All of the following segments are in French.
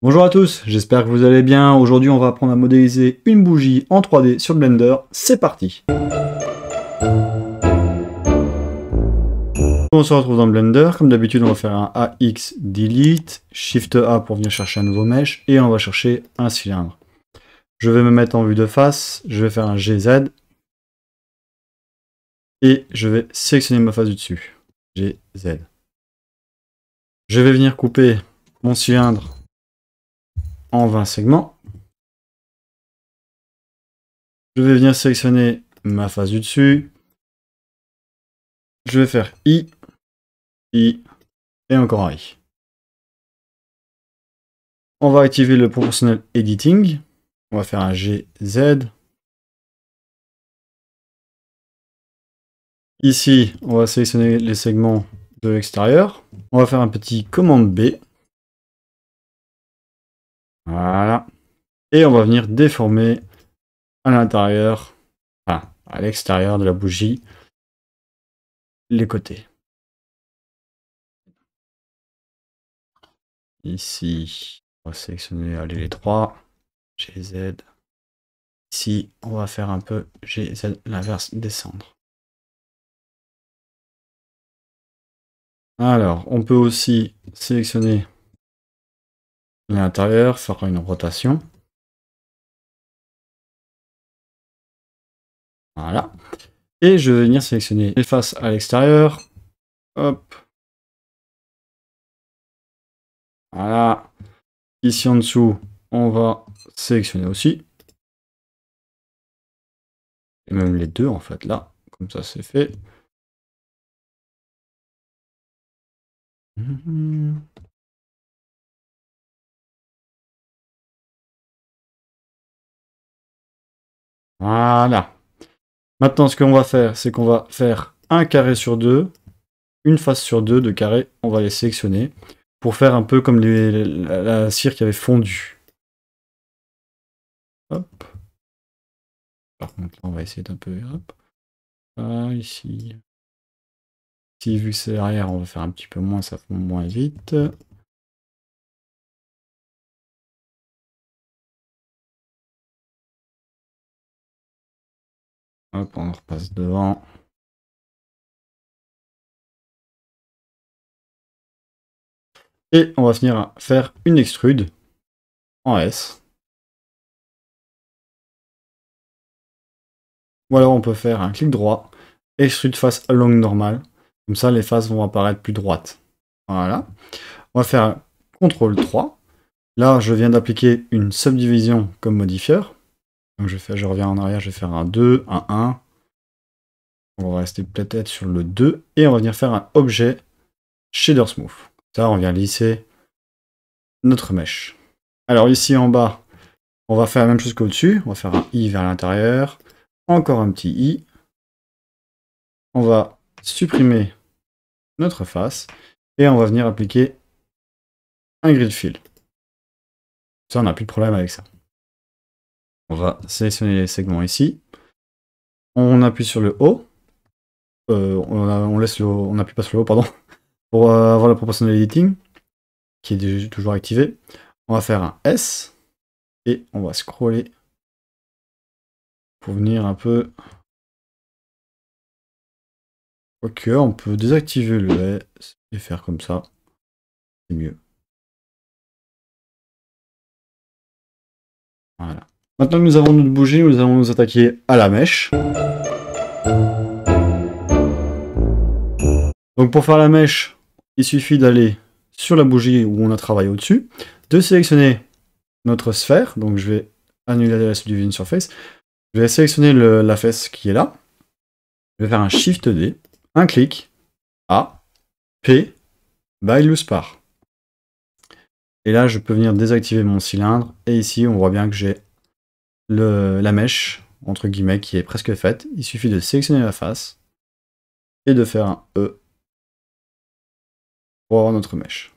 Bonjour à tous, j'espère que vous allez bien. Aujourd'hui, on va apprendre à modéliser une bougie en 3D sur Blender. C'est parti On se retrouve dans Blender. Comme d'habitude, on va faire un AX Delete, Shift A pour venir chercher un nouveau mesh, et on va chercher un cylindre. Je vais me mettre en vue de face, je vais faire un GZ, et je vais sélectionner ma face du dessus. GZ. Je vais venir couper mon cylindre en 20 segments. Je vais venir sélectionner ma face du dessus. Je vais faire I, I et encore I. On va activer le proportionnel editing. On va faire un GZ. Ici, on va sélectionner les segments de l'extérieur. On va faire un petit commande B. Voilà. Et on va venir déformer à l'intérieur, enfin à l'extérieur de la bougie, les côtés. Ici, on va sélectionner les trois. GZ. Ici, on va faire un peu GZ l'inverse descendre. Alors, on peut aussi sélectionner L'intérieur fera une rotation. Voilà. Et je vais venir sélectionner les faces à l'extérieur. Hop. Voilà. Ici en dessous, on va sélectionner aussi. Et même les deux en fait là. Comme ça c'est fait. Voilà. Maintenant, ce qu'on va faire, c'est qu'on va faire un carré sur deux, une face sur deux de carré. On va les sélectionner pour faire un peu comme la, cire qui avait fondu. Hop. Par contre, là, on va essayer d'un peu. Hop. Ah, ici. Si vu que c'est arrière, on va faire un petit peu moins, ça fond moins vite. Hop, on repasse devant. Et on va finir à faire une extrude en S. Ou alors on peut faire un clic droit, extrude face à longue normale. Comme ça, les faces vont apparaître plus droites. Voilà. On va faire CTRL 3. Là, je viens d'appliquer une subdivision comme modifieur. Donc je, reviens en arrière, je vais faire un 2, un 1. On va rester peut-être sur le 2 et on va venir faire un objet shader smooth. Ça, on vient lisser notre mèche. Alors ici en bas, on va faire la même chose qu'au-dessus. On va faire un i vers l'intérieur, encore un petit i. On va supprimer notre face et on va venir appliquer un grid fill. Ça, on n'a plus de problème avec ça. On va sélectionner les segments ici. On appuie sur le haut. Euh, on, laisse le on appuie pas sur le haut, pardon. Pour euh, avoir la proportionnalité editing, qui est toujours activée. On va faire un S. Et on va scroller pour venir un peu... Ok, on peut désactiver le S et faire comme ça. C'est mieux. Voilà. Maintenant que nous avons notre bougie, nous allons nous attaquer à la mèche. Donc pour faire la mèche, il suffit d'aller sur la bougie où on a travaillé au-dessus, de sélectionner notre sphère, donc je vais annuler la subdivision surface, je vais sélectionner la fesse qui est là, je vais faire un Shift D, un clic, A, P, by loose part. Et là, je peux venir désactiver mon cylindre, et ici, on voit bien que j'ai la mèche, entre guillemets, qui est presque faite. Il suffit de sélectionner la face et de faire un E pour avoir notre mèche.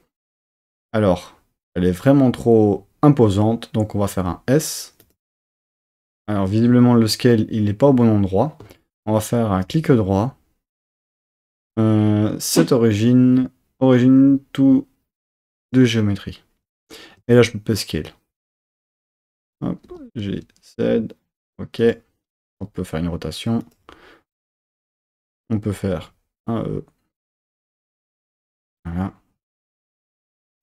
Alors, elle est vraiment trop imposante, donc on va faire un S. Alors visiblement le scale il n'est pas au bon endroit. On va faire un clic droit. Euh, cette origine, origine tout de géométrie. Et là je peux scale. Hop. Z, Ok. On peut faire une rotation. On peut faire un E. Voilà.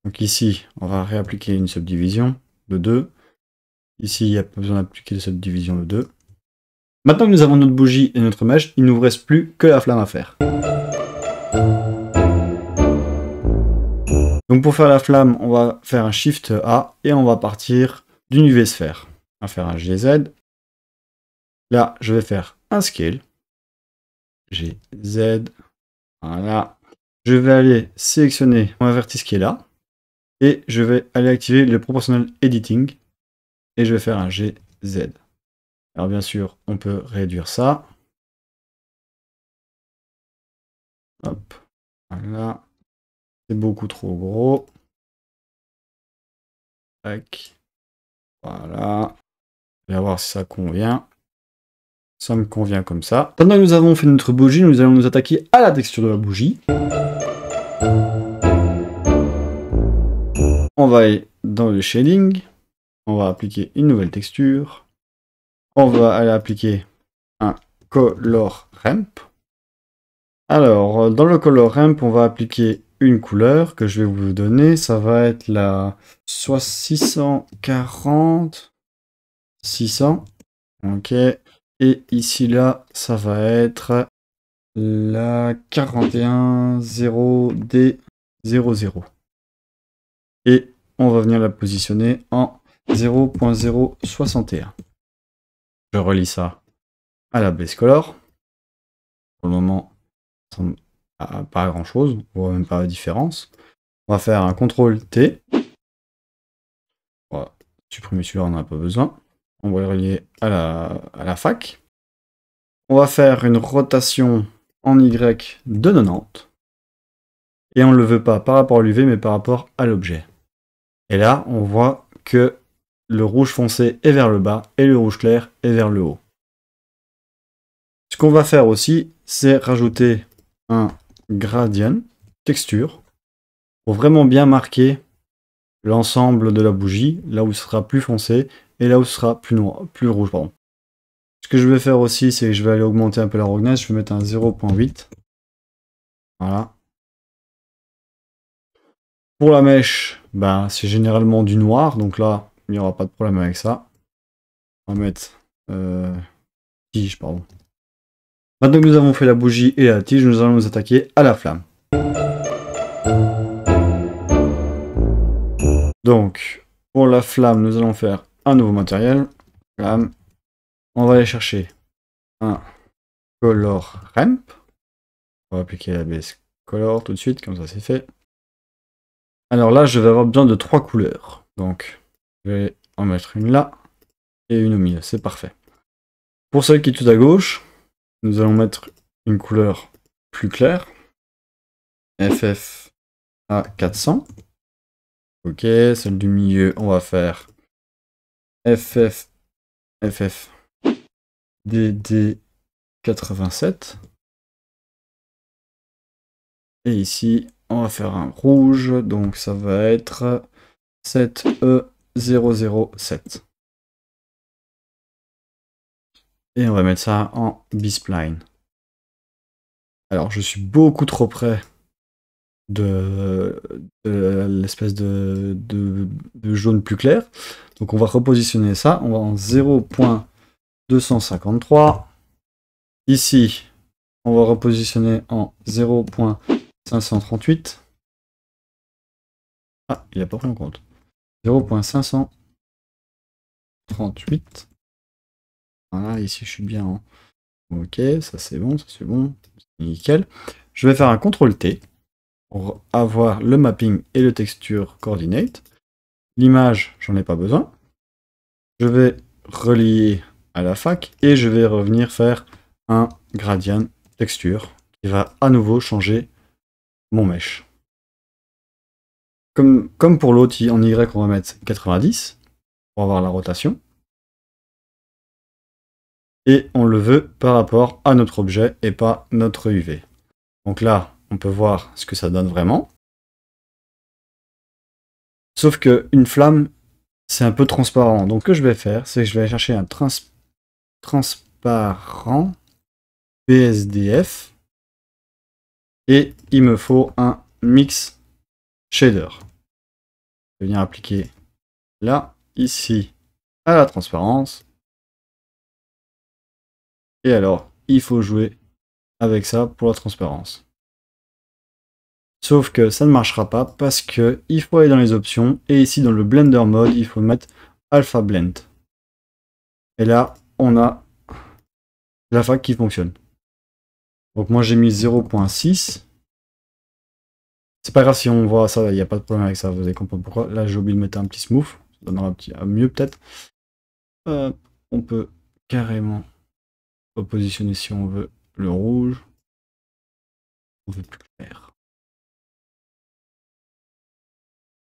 Donc ici, on va réappliquer une subdivision de 2. Ici, il n'y a pas besoin d'appliquer de subdivision de 2. Maintenant que nous avons notre bougie et notre mèche, il ne nous reste plus que la flamme à faire. Donc pour faire la flamme, on va faire un Shift A et on va partir d'une UV sphère va faire un GZ. Là, je vais faire un scale. GZ. Voilà. Je vais aller sélectionner mon vertice qui est là. Et je vais aller activer le proportional editing. Et je vais faire un GZ. Alors bien sûr, on peut réduire ça. Hop. Voilà. C'est beaucoup trop gros. Tac. Voilà vais voir si ça convient. Ça me convient comme ça. Pendant que nous avons fait notre bougie, nous allons nous attaquer à la texture de la bougie. On va aller dans le shading. On va appliquer une nouvelle texture. On va aller appliquer un color ramp. Alors, dans le color ramp, on va appliquer une couleur que je vais vous donner. Ça va être la 640. 600. Ok. Et ici, là, ça va être la 410D00. Et on va venir la positionner en 0.061. Je relis ça à la base color. Pour le moment, ça ne pas grand chose, on voit même pas la différence. On va faire un CTRL T. Voilà. Supprimer celui-là, on n'en a pas besoin. On va le relier à la, fac. On va faire une rotation en Y de 90. Et on ne le veut pas par rapport à l'UV, mais par rapport à l'objet. Et là, on voit que le rouge foncé est vers le bas et le rouge clair est vers le haut. Ce qu'on va faire aussi, c'est rajouter un gradient texture pour vraiment bien marquer l'ensemble de la bougie, là où ce sera plus foncé et là où ce sera plus noir, plus rouge. Pardon. Ce que je vais faire aussi, c'est que je vais aller augmenter un peu la roughness, je vais mettre un 0.8. Voilà. Pour la mèche, ben, c'est généralement du noir, donc là, il n'y aura pas de problème avec ça. On va mettre euh, tige, pardon. Maintenant que nous avons fait la bougie et la tige, nous allons nous attaquer à la flamme. Donc, pour la flamme, nous allons faire un nouveau matériel. on va aller chercher un color ramp. On va appliquer la base color tout de suite, comme ça c'est fait. Alors là, je vais avoir besoin de trois couleurs. Donc, je vais en mettre une là et une au milieu. C'est parfait. Pour celle qui est tout à gauche, nous allons mettre une couleur plus claire. FF à 400. Ok, celle du milieu, on va faire FF FF DD 87. Et ici, on va faire un rouge, donc ça va être 7E007. E Et on va mettre ça en bispline. Alors, je suis beaucoup trop près de, l'espèce de, jaune plus clair. Donc on va repositionner ça, on va en 0.253. Ici, on va repositionner en 0.538. Ah, il n'a pas pris en compte. 0.538. Voilà, ici je suis bien en... Ok, ça c'est bon, ça c'est bon, nickel. Je vais faire un CTRL T pour avoir le mapping et le texture coordinate. L'image, j'en ai pas besoin. Je vais relier à la fac et je vais revenir faire un gradient texture qui va à nouveau changer mon mesh. Comme, pour l'autre, en Y, on va mettre 90 pour avoir la rotation. Et on le veut par rapport à notre objet et pas notre UV. Donc là, on peut voir ce que ça donne vraiment. Sauf que une flamme, c'est un peu transparent. Donc ce que je vais faire, c'est que je vais aller chercher un transparent PSDF. Et il me faut un mix shader. Je vais venir appliquer là, ici, à la transparence. Et alors, il faut jouer avec ça pour la transparence. Sauf que ça ne marchera pas parce que il faut aller dans les options et ici dans le Blender Mode, il faut mettre Alpha Blend. Et là, on a la fac qui fonctionne. Donc moi j'ai mis 0.6. C'est pas grave si on voit ça, il n'y a pas de problème avec ça, vous allez comprendre pourquoi. Là j'ai oublié de mettre un petit smooth, ça donnera un petit, mieux peut-être. Euh, on peut carrément repositionner si on veut le rouge. On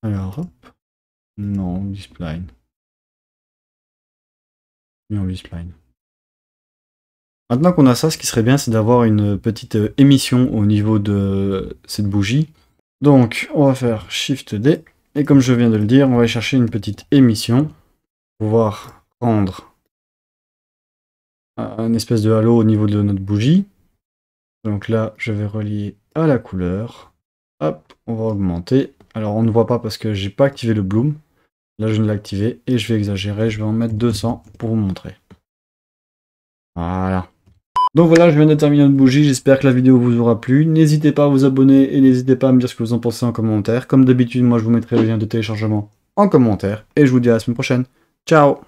Alors, hop. Non, displine. Mais en displine. Maintenant qu'on a ça, ce qui serait bien, c'est d'avoir une petite euh, émission au niveau de cette bougie. Donc, on va faire Shift D. Et comme je viens de le dire, on va chercher une petite émission. Pour Pouvoir rendre un espèce de halo au niveau de notre bougie. Donc là, je vais relier à la couleur. Hop, on va augmenter. Alors on ne voit pas parce que j'ai pas activé le bloom. Là je ne l'ai activé et je vais exagérer, je vais en mettre 200 pour vous montrer. Voilà. Donc voilà, je viens de terminer notre bougie, j'espère que la vidéo vous aura plu. N'hésitez pas à vous abonner et n'hésitez pas à me dire ce que vous en pensez en commentaire. Comme d'habitude, moi je vous mettrai le lien de téléchargement en commentaire et je vous dis à la semaine prochaine. Ciao